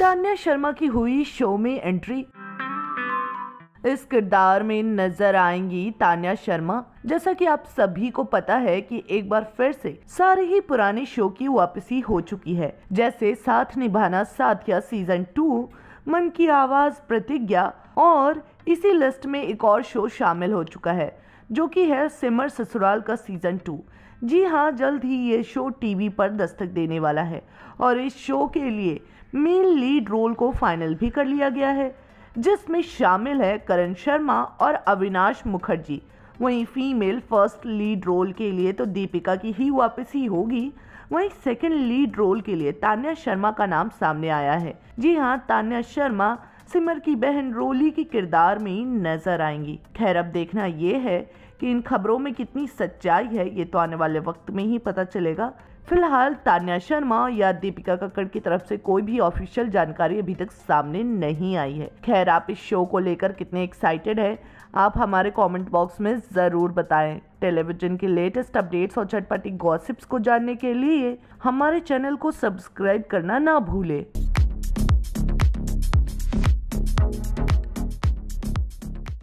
तान्या शर्मा की हुई शो में एंट्री इस किरदार में नजर आएंगी तान्या शर्मा जैसा कि आप सभी को पता है कि एक बार फिर से सारे ही पुराने शो की वापसी हो चुकी है जैसे साथ निभाना साथिया सीजन टू मन की आवाज प्रतिज्ञा और इसी लिस्ट में एक और शो शामिल हो चुका है जो कि है सिमर ससुराल का सीज़न टू जी हाँ जल्द ही ये शो टीवी पर दस्तक देने वाला है और इस शो के लिए मेन लीड रोल को फाइनल भी कर लिया गया है जिसमें शामिल है करण शर्मा और अविनाश मुखर्जी वहीं फीमेल फर्स्ट लीड रोल के लिए तो दीपिका की ही वापसी होगी वहीं सेकंड लीड रोल के लिए तान्या शर्मा का नाम सामने आया है जी हाँ तान्या शर्मा सिमर की बहन रोली के किरदार में नजर आएंगी खैर अब देखना यह है कि इन खबरों में कितनी सच्चाई है ये तो आने वाले वक्त में ही पता चलेगा फिलहाल तान्या शर्मा या दीपिका कक्कड़ की तरफ से कोई भी ऑफिशियल जानकारी अभी तक सामने नहीं आई है खैर आप इस शो को लेकर कितने एक्साइटेड हैं आप हमारे कमेंट बॉक्स में ज़रूर बताएं टेलीविज़न के लेटेस्ट अपडेट्स और चटपटी गॉसिप्स को जानने के लिए हमारे चैनल को सब्सक्राइब करना ना भूलें